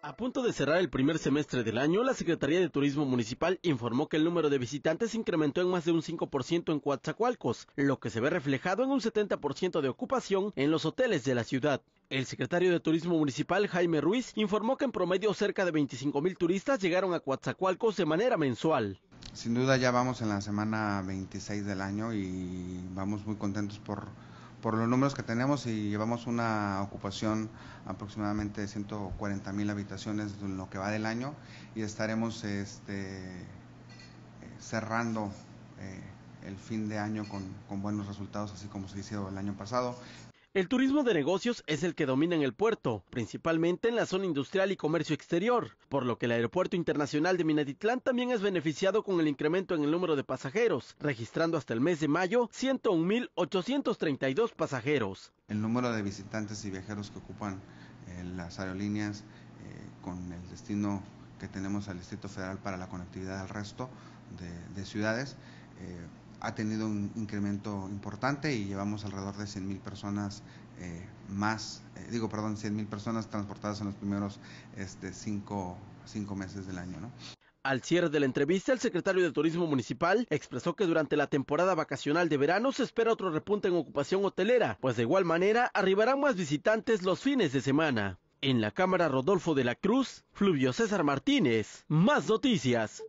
A punto de cerrar el primer semestre del año, la Secretaría de Turismo Municipal informó que el número de visitantes incrementó en más de un 5% en Coatzacoalcos, lo que se ve reflejado en un 70% de ocupación en los hoteles de la ciudad. El secretario de Turismo Municipal, Jaime Ruiz, informó que en promedio cerca de 25 mil turistas llegaron a Coatzacoalcos de manera mensual. Sin duda ya vamos en la semana 26 del año y vamos muy contentos por, los números que tenemos y llevamos una ocupación aproximadamente de 140.000 mil habitaciones en lo que va del año y estaremos este, eh, cerrando eh, el fin de año con, con buenos resultados así como se hizo el año pasado. El turismo de negocios es el que domina en el puerto, principalmente en la zona industrial y comercio exterior, por lo que el Aeropuerto Internacional de Minatitlán también es beneficiado con el incremento en el número de pasajeros, registrando hasta el mes de mayo 101.832 pasajeros. El número de visitantes y viajeros que ocupan eh, las aerolíneas eh, con el destino que tenemos al Distrito Federal para la conectividad al resto de, ciudades eh, ha tenido un incremento importante y llevamos alrededor de mil personas eh, más, eh, digo, perdón, mil personas transportadas en los primeros este, cinco, meses del año. Al cierre de la entrevista, el secretario de Turismo Municipal expresó que durante la temporada vacacional de verano se espera otro repunte en ocupación hotelera, pues de igual manera arribarán más visitantes los fines de semana. En la Cámara Rodolfo de la Cruz, Fluvio César Martínez. Más noticias.